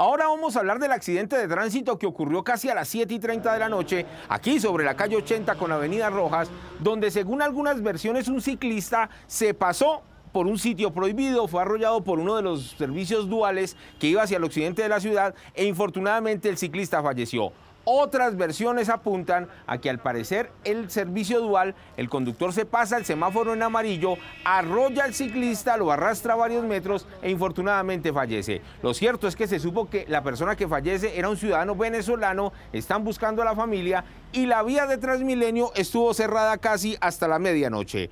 Ahora vamos a hablar del accidente de tránsito que ocurrió casi a las 7 y 30 de la noche, aquí sobre la calle 80 con Avenida Rojas, donde según algunas versiones un ciclista se pasó por un sitio prohibido, fue arrollado por uno de los servicios duales que iba hacia el occidente de la ciudad e infortunadamente el ciclista falleció. Otras versiones apuntan a que al parecer el servicio dual, el conductor se pasa el semáforo en amarillo, arrolla al ciclista, lo arrastra varios metros e infortunadamente fallece. Lo cierto es que se supo que la persona que fallece era un ciudadano venezolano, están buscando a la familia y la vía de Transmilenio estuvo cerrada casi hasta la medianoche.